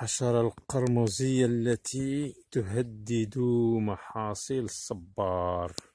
الحشرة القرمزية التي تهدد محاصيل الصبار